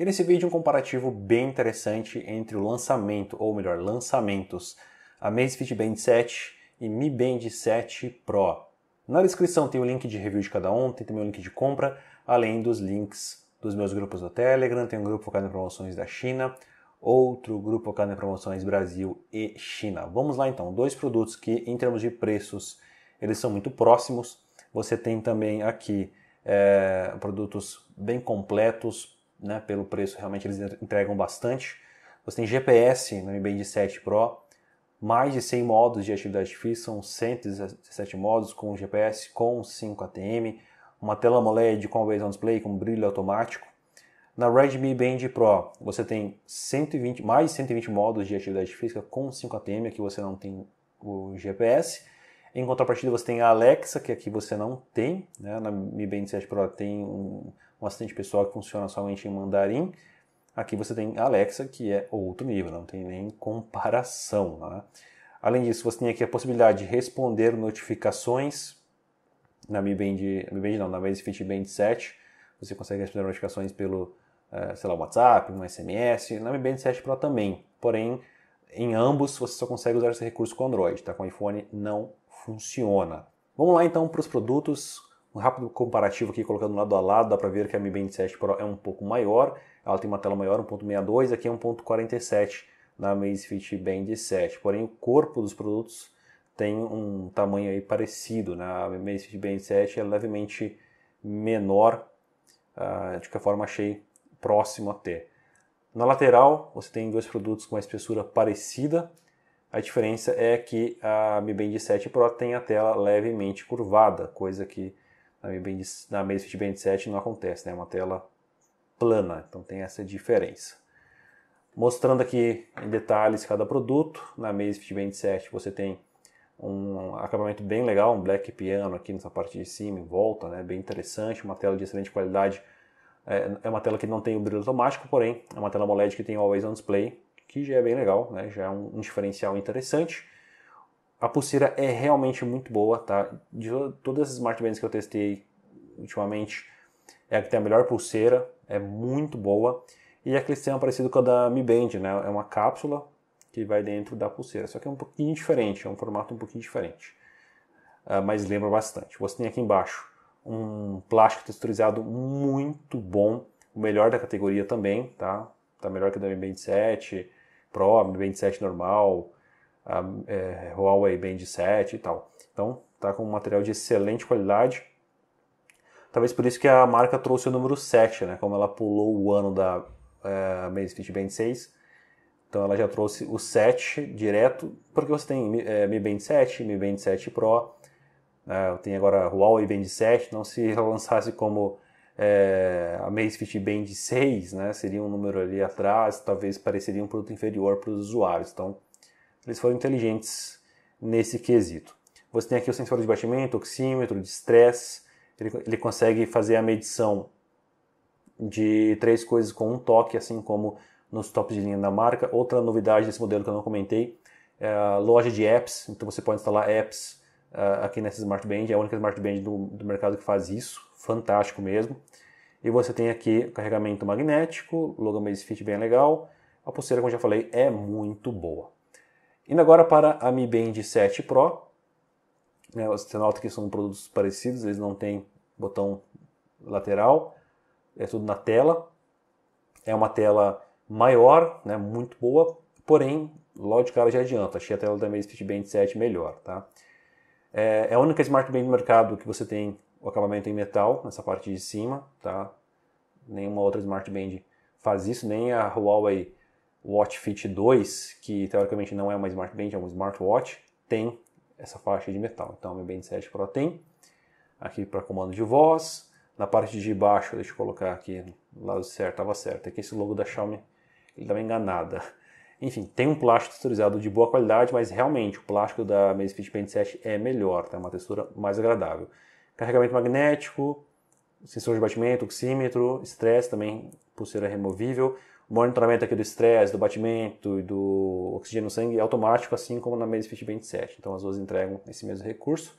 E nesse vídeo um comparativo bem interessante entre o lançamento, ou melhor, lançamentos, Amazfit Band 7 e Mi Band 7 Pro. Na descrição tem o link de review de cada um, tem também o link de compra, além dos links dos meus grupos do Telegram, tem um grupo focado em promoções da China, outro grupo focado em promoções Brasil e China. Vamos lá então, dois produtos que em termos de preços eles são muito próximos. Você tem também aqui é, produtos bem completos, né? Pelo preço, realmente eles entregam bastante. Você tem GPS no Mi Band 7 Pro, mais de 100 modos de atividade física, são 117 modos com GPS, com 5 ATM, uma tela AMOLED com always on display, com brilho automático. Na Redmi Band Pro, você tem 120, mais de 120 modos de atividade física com 5 ATM, aqui você não tem o GPS. Em contrapartida, você tem a Alexa, que aqui você não tem. Né? Na Mi Band 7 Pro tem um, um, assistente pessoal que funciona somente em mandarim. Aqui você tem a Alexa, que é outro nível, não tem nem comparação. Né? Além disso, você tem aqui a possibilidade de responder notificações na Mi Band, Mi Band não, na Fit Band 7. Você consegue responder notificações pelo, eh, sei lá, WhatsApp, um SMS, na Mi Band 7 Pro também. Porém, em ambos você só consegue usar esse recurso com Android, tá? Com iPhone não funciona. Vamos lá então para os produtos. Um rápido comparativo aqui, colocando lado a lado, dá para ver que a Mi Band 7 Pro é um pouco maior, ela tem uma tela maior, 1.62, aqui é 1.47 na Amazfit Band 7. Porém, o corpo dos produtos tem um tamanho aí parecido, né? A Amazfit Band 7 é levemente menor, uh, de qualquer forma achei próximo até. Na lateral, você tem dois produtos com uma espessura parecida, a diferença é que a Mi Band 7 Pro tem a tela levemente curvada, coisa que na Mi Band, na Amazfit Band 7 não acontece, né? É uma tela plana, então tem essa diferença. Mostrando aqui em detalhes cada produto, na Amazfit Band 7 você tem um acabamento bem legal, um black piano aqui nessa parte de cima, em volta, né? Bem interessante, uma tela de excelente qualidade. É, é uma tela que não tem o brilho automático, porém é uma tela AMOLED que tem o Always On Display, que já é bem legal, né? já é um, um diferencial interessante. A pulseira é realmente muito boa, tá? De to todas as smartbands que eu testei ultimamente, é a que tem a melhor pulseira, é muito boa. E é aquele sistema parecido com a da Mi Band, né? É uma cápsula que vai dentro da pulseira, só que é um pouquinho diferente, é um formato um pouquinho diferente. Uh, mas lembra bastante. Você tem aqui embaixo um plástico texturizado muito bom, o melhor da categoria também, tá? Tá melhor que o da Mi Band 7, Pro, Mi Band 7 normal, a, é, Huawei Band 7 e tal. Então, tá com um material de excelente qualidade. Talvez por isso que a marca trouxe o número 7, né? Como ela pulou o ano da é, Amazfit Band 6, então ela já trouxe o 7 direto, porque você tem é, Mi Band 7, Mi Band 7 Pro, é, né? tem agora Huawei Band 7, não se lançasse como é, a Macefit Band 6, né, seria um número ali atrás, talvez pareceria um produto inferior para os usuários. Então, eles foram inteligentes nesse quesito. Você tem aqui o sensor de batimento, oxímetro, de estresse, ele, ele consegue fazer a medição de três coisas com um toque, assim como nos tops de linha da marca. Outra novidade desse modelo que eu não comentei é a loja de apps, então você pode instalar apps uh, aqui nessa Smart Band, é a única Smart Band do, do mercado que faz isso, fantástico mesmo. E você tem aqui carregamento magnético, logo Maze Fit bem legal. A pulseira, como já falei, é muito boa. Indo agora para a Mi Band 7 Pro. É, você nota que são produtos parecidos, eles não têm botão lateral, é tudo na tela. É uma tela maior, né, muito boa, porém, logo de cara já adianta, achei a tela da Amazfit Band 7 melhor, tá? É, é a única Smart Band do mercado que você tem o acabamento em metal, nessa parte de cima, tá? Nenhuma outra Smart Band faz isso, nem a Huawei Watch Fit 2, que teoricamente não é uma Smart Band, é um smartwatch, tem essa faixa de metal. Então, o Mi Band 7 Pro tem. Aqui para comando de voz. Na parte de baixo, deixa eu colocar aqui, lado certo, estava certo. É que esse logo da Xiaomi ele dá enganada. Enfim, tem um plástico texturizado de boa qualidade, mas realmente o plástico da Amazfit 27 7 é melhor, tem tá? É uma textura mais agradável. Carregamento magnético, sensor de batimento, oxímetro, estresse também, pulseira removível. monitoramento aqui do estresse, do batimento e do oxigênio no sangue é automático, assim como na Amazfit 27. Então as duas entregam esse mesmo recurso.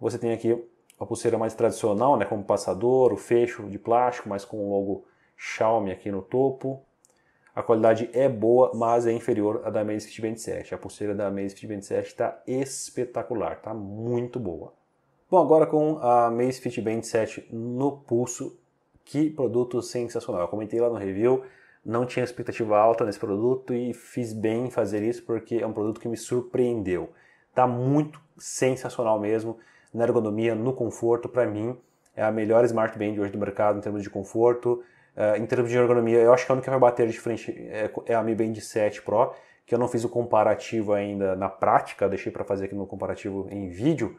Você tem aqui a pulseira mais tradicional, né, como passador, o fecho de plástico, mas com o logo Xiaomi aqui no topo. A qualidade é boa, mas é inferior à da Amazfit 27. A pulseira da Amazfit 27 está espetacular, está muito boa. Bom, agora com a Amazfit 27 no pulso, que produto sensacional. Eu comentei lá no review, não tinha expectativa alta nesse produto e fiz bem em fazer isso porque é um produto que me surpreendeu. Tá muito sensacional mesmo na ergonomia, no conforto, para mim é a melhor smartband hoje do mercado em termos de conforto, Uh, em termos de ergonomia, eu acho que a única que vai bater de frente é, é a Mi Band 7 Pro, que eu não fiz o comparativo ainda na prática, deixei para fazer aqui no comparativo em vídeo.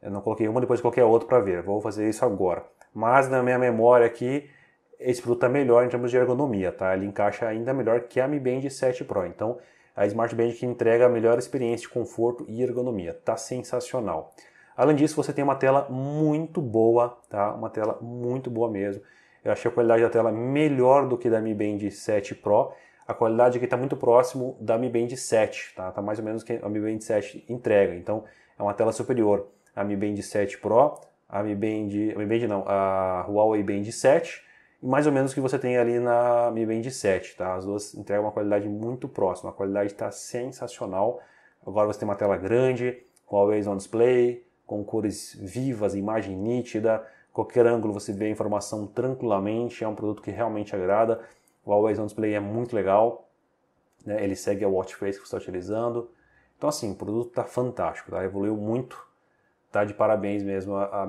Eu não coloquei uma, depois coloquei a outra para ver. Vou fazer isso agora. Mas na minha memória aqui, esse produto está melhor em termos de ergonomia, tá? Ele encaixa ainda melhor que a Mi Band 7 Pro. Então, a Smart Band que entrega a melhor experiência de conforto e ergonomia. Tá sensacional. Além disso, você tem uma tela muito boa, tá? Uma tela muito boa mesmo eu achei a qualidade da tela melhor do que da Mi Band 7 Pro. A qualidade aqui está muito próximo da Mi Band 7, tá? Tá mais ou menos que a Mi Band 7 entrega. Então é uma tela superior. A Mi Band 7 Pro, a Mi Band, a Mi Band não, a Huawei Band 7 e mais ou menos o que você tem ali na Mi Band 7, tá? As duas entregam uma qualidade muito próxima. A qualidade está sensacional. Agora você tem uma tela grande, Huawei On Display, com cores vivas, imagem nítida, qualquer ângulo você vê a informação tranquilamente, é um produto que realmente agrada. O Always On Display é muito legal, né? ele segue a watch face que você está utilizando. Então assim, o produto está fantástico, tá? evoluiu muito, tá de parabéns mesmo a, a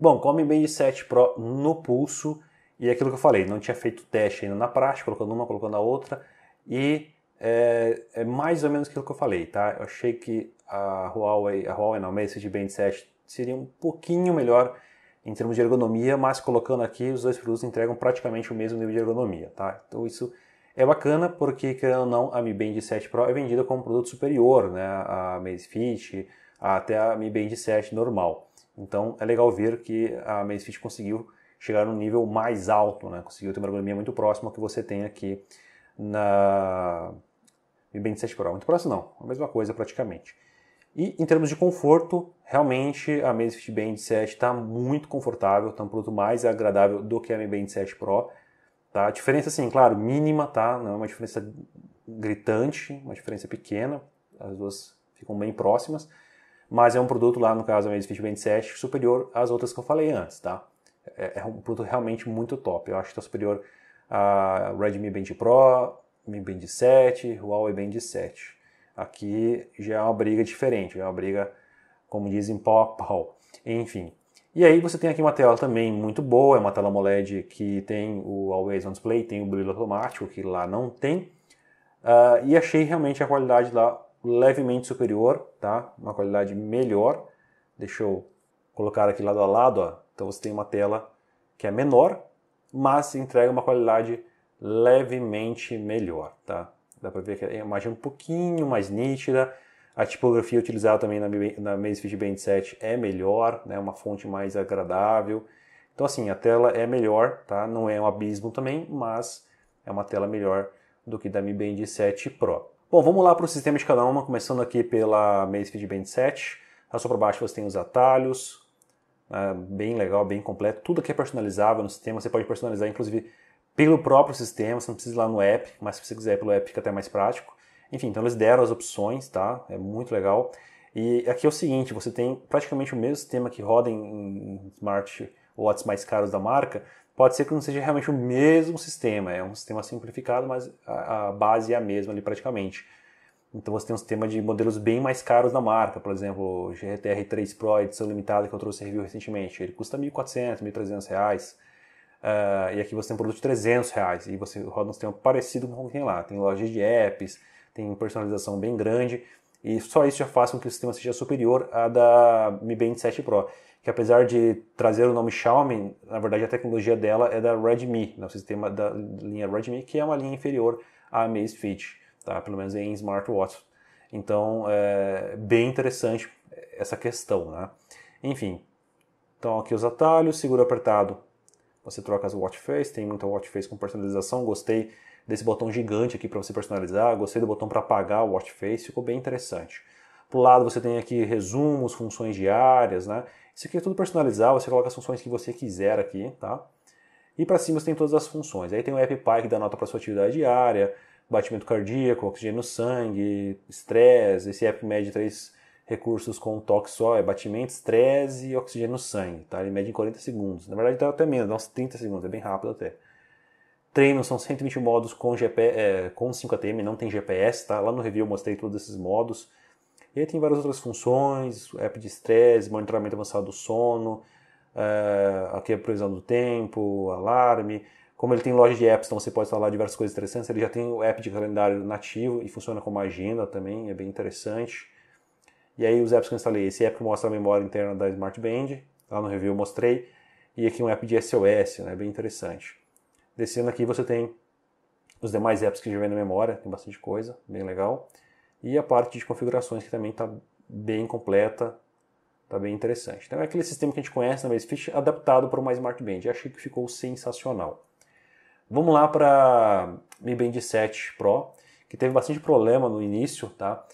Bom, com o Mi Band 7 Pro no pulso, e é aquilo que eu falei, não tinha feito teste ainda na prática, colocando uma, colocando a outra, e é, é mais ou menos aquilo que eu falei, tá? Eu achei que a Huawei, a Huawei não, a Meizu Band 7 seria um pouquinho melhor em termos de ergonomia, mas colocando aqui, os dois produtos entregam praticamente o mesmo nível de ergonomia, tá? Então isso é bacana porque, querendo ou não, a Mi Band 7 Pro é vendida como um produto superior, né? A Maze Fit, até a Mi Band 7 normal. Então é legal ver que a Maze Fit conseguiu chegar num nível mais alto, né? Conseguiu ter uma ergonomia muito próxima que você tem aqui na Mi Band 7 Pro. Muito próximo não, a mesma coisa praticamente. E em termos de conforto, realmente a Amazfit Band 7 está muito confortável, está um produto mais agradável do que a Mi Band 7 Pro. Tá? A diferença, assim, claro, mínima, tá? Não é uma diferença gritante, uma diferença pequena. As duas ficam bem próximas. Mas é um produto lá, no caso, a Amazfit Band 7, superior às outras que eu falei antes, tá? É, é um produto realmente muito top. Eu acho que está superior a Redmi Band Pro, Mi Band 7, Huawei Band 7. Aqui já é uma briga diferente, é uma briga, como dizem, pau a pau. Enfim. E aí você tem aqui uma tela também muito boa, é uma tela AMOLED que tem o Always On Display, tem o brilho automático, que lá não tem. Uh, e achei realmente a qualidade lá levemente superior, tá? Uma qualidade melhor. Deixa eu colocar aqui lado a lado, ó. Então você tem uma tela que é menor, mas entrega uma qualidade levemente melhor, tá? Dá para ver que é uma imagem um pouquinho mais nítida. A tipografia utilizada também na, na Mansfield Band 7 é melhor, né? uma fonte mais agradável. Então, assim, a tela é melhor, tá? Não é um abismo também, mas é uma tela melhor do que da Mi Band 7 Pro. Bom, vamos lá para o sistema de cada uma, começando aqui pela Mansfield Band 7. Só para baixo você tem os atalhos, né? bem legal, bem completo. Tudo aqui é personalizável no sistema, você pode personalizar, inclusive, pelo próprio sistema, você não precisa ir lá no app, mas se você quiser pelo app fica é até mais prático. Enfim, então eles deram as opções, tá? É muito legal. E aqui é o seguinte, você tem praticamente o mesmo sistema que roda em smartwatches mais caros da marca, pode ser que não seja realmente o mesmo sistema, é um sistema simplificado, mas a, a base é a mesma ali praticamente. Então você tem um sistema de modelos bem mais caros da marca, por exemplo, o GTR 3 Pro edição limitada que eu trouxe review recentemente, ele custa 1.400, 1.300 reais. Uh, e aqui você tem um produto de 300 reais e você roda um sistema parecido com tem lá. Tem lojas de apps, tem personalização bem grande e só isso já faz com que o sistema seja superior à da Mi Band 7 Pro, que apesar de trazer o nome Xiaomi, na verdade a tecnologia dela é da Redmi, né, o sistema da linha Redmi, que é uma linha inferior à Amazfit, tá? pelo menos em smartwatch. Então, é bem interessante essa questão, né? Enfim, então aqui os atalhos, seguro apertado você troca as watch face, tem muita watch face com personalização. Gostei desse botão gigante aqui para você personalizar. Gostei do botão para apagar o watch face, ficou bem interessante. Por lado você tem aqui resumos, funções diárias, né? Isso aqui é tudo personalizado. você coloca as funções que você quiser aqui, tá? E para cima você tem todas as funções. Aí tem o app pie que dá nota para sua atividade diária, batimento cardíaco, oxigênio no sangue, estresse, esse app mede três recursos com toque só, é batimento, estresse e oxigênio no sangue, tá? Ele mede em 40 segundos. Na verdade, dá tá até menos, dá uns 30 segundos, é bem rápido até. Treino são 120 modos com, GP, é, com 5ATM, não tem GPS, tá? Lá no review eu mostrei todos esses modos. E aí tem várias outras funções, app de estresse, monitoramento avançado do sono, uh, aqui a previsão do tempo, alarme. Como ele tem loja de apps, então você pode instalar diversas coisas interessantes. Ele já tem o app de calendário nativo e funciona como agenda também, é bem interessante. E aí os apps que eu instalei, esse app mostra a memória interna da Smart Band, lá no review eu mostrei, e aqui um app de SOS, né, bem interessante. Descendo aqui você tem os demais apps que já vem na memória, tem bastante coisa, bem legal. E a parte de configurações que também está bem completa, está bem interessante. Então é aquele sistema que a gente conhece na né, Mesfit adaptado para uma Smart Band. Eu achei que ficou sensacional. Vamos lá para Mi Band 7 Pro, que teve bastante problema no início, tá?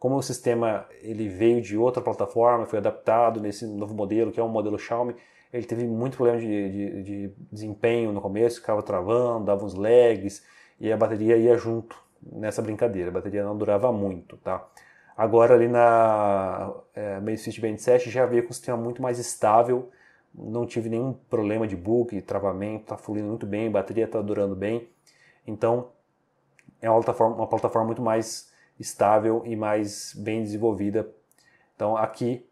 Como o sistema ele veio de outra plataforma, foi adaptado nesse novo modelo, que é um modelo Xiaomi, ele teve muito problema de, de, de desempenho no começo, ficava travando, dava uns lags, e a bateria ia junto nessa brincadeira. A bateria não durava muito, tá? Agora ali na é, Macefit 27 7 já veio com um sistema muito mais estável, não tive nenhum problema de bug, travamento, tá fluindo muito bem, a bateria tá durando bem. Então é uma plataforma, uma plataforma muito mais estável e mais bem desenvolvida. Então aqui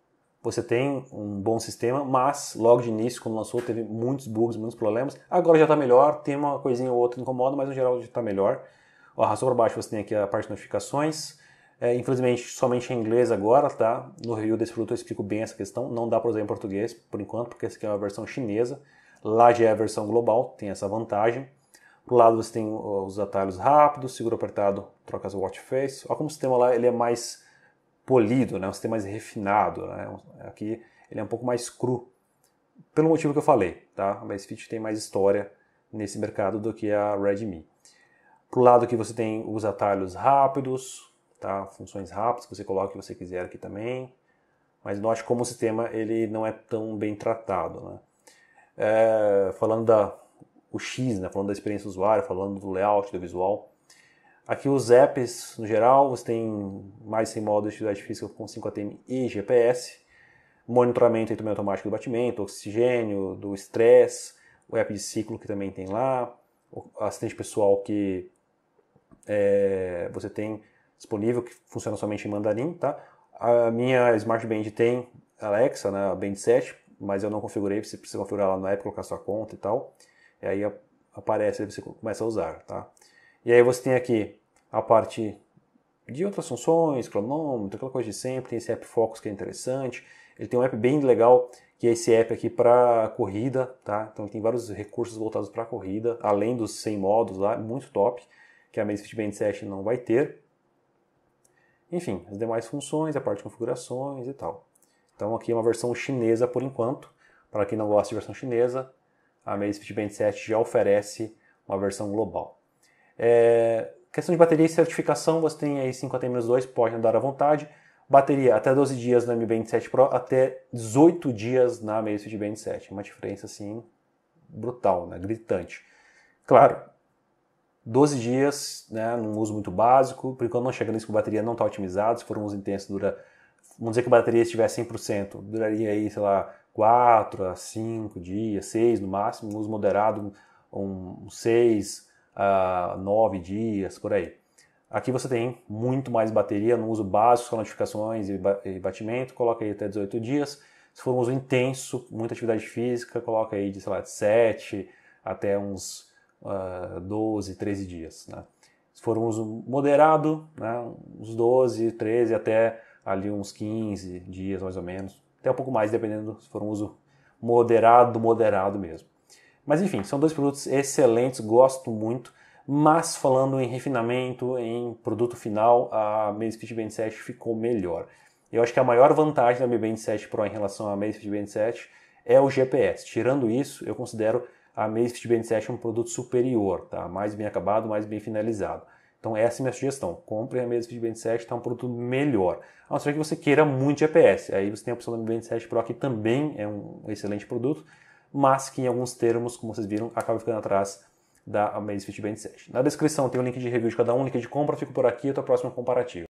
você tem um bom sistema, mas logo de início, quando lançou, teve muitos bugs, muitos problemas. Agora já está melhor, tem uma coisinha ou outra incomoda, mas no geral já está melhor. arrastou para baixo você tem aqui a parte de notificações. É, infelizmente, somente em inglês agora, tá? No review desse produto eu explico bem essa questão. Não dá para usar em português, por enquanto, porque essa aqui é uma versão chinesa. Lá já é a versão global, tem essa vantagem pro lado você tem os atalhos rápidos, seguro apertado, troca as watch face. Olha como o sistema lá ele é mais polido, né? um sistema é mais refinado. Né? Aqui ele é um pouco mais cru, pelo motivo que eu falei. Tá? A Misfit tem mais história nesse mercado do que a Redmi. Pro lado aqui você tem os atalhos rápidos, tá? funções rápidas, você coloca o que você quiser aqui também. Mas note como o sistema ele não é tão bem tratado. Né? É, falando da o X, né? falando da experiência do usuário, falando do layout, do visual. Aqui os apps no geral, você tem mais 100 modos de atividade física com 5 ATM e GPS, monitoramento também automático do batimento, oxigênio, do estresse, o app de ciclo que também tem lá, o assistente pessoal que é, você tem disponível, que funciona somente em mandarim, tá? A minha Smart Band tem Alexa, né, a Band 7, mas eu não configurei, você precisa configurar lá na app, colocar sua conta e tal. E aí aparece, você começa a usar, tá? E aí você tem aqui a parte de outras funções, cronômetro, aquela coisa de sempre, tem esse app Focus que é interessante. Ele tem um app bem legal, que é esse app aqui para corrida, tá? Então tem vários recursos voltados para corrida, além dos 100 modos lá, muito top, que a Maze Band 7 não vai ter. Enfim, as demais funções, a parte de configurações e tal. Então aqui é uma versão chinesa por enquanto. Para quem não gosta de versão chinesa, a Amazfit Band 7 já oferece uma versão global. É, questão de bateria e certificação, você tem aí 50 m 2 pode andar à vontade. Bateria até 12 dias na Mi Band 7 Pro, até 18 dias na Amazfit Band 7. Uma diferença assim brutal, né? gritante. Claro, 12 dias, né, num uso muito básico, por enquanto não chega nisso que a bateria não está otimizada, se for um uso intenso dura, vamos dizer que a bateria estiver 100%, duraria aí, sei lá, 4 a 5 dias, 6 no máximo, uso moderado, um, 6 a 9 dias, por aí. Aqui você tem muito mais bateria no uso básico, com notificações e batimento, coloca aí até 18 dias. Se for um uso intenso, muita atividade física, coloca aí de, sei lá, de 7 até uns uh, 12, 13 dias. Né? Se for um uso moderado, né, uns 12, 13 até ali uns 15 dias mais ou menos, até um pouco mais, dependendo se for um uso moderado, moderado mesmo. Mas enfim, são dois produtos excelentes, gosto muito. Mas falando em refinamento, em produto final, a Amazfit Band 7 ficou melhor. Eu acho que a maior vantagem da Mi Band 7 Pro em relação à Amazfit Band 7 é o GPS. Tirando isso, eu considero a Amazfit Band 7 um produto superior, tá? Mais bem acabado, mais bem finalizado. Então essa é a minha sugestão. Compre a Fitbit 27, está um produto melhor. A não ser que você queira muito GPS. Aí você tem a opção da Mi Band 7 Pro, que também é um excelente produto, mas que em alguns termos, como vocês viram, acaba ficando atrás da Amazfit Band 7. Na descrição tem o um link de review de cada um, link de compra. Fico por aqui até o próximo comparativo.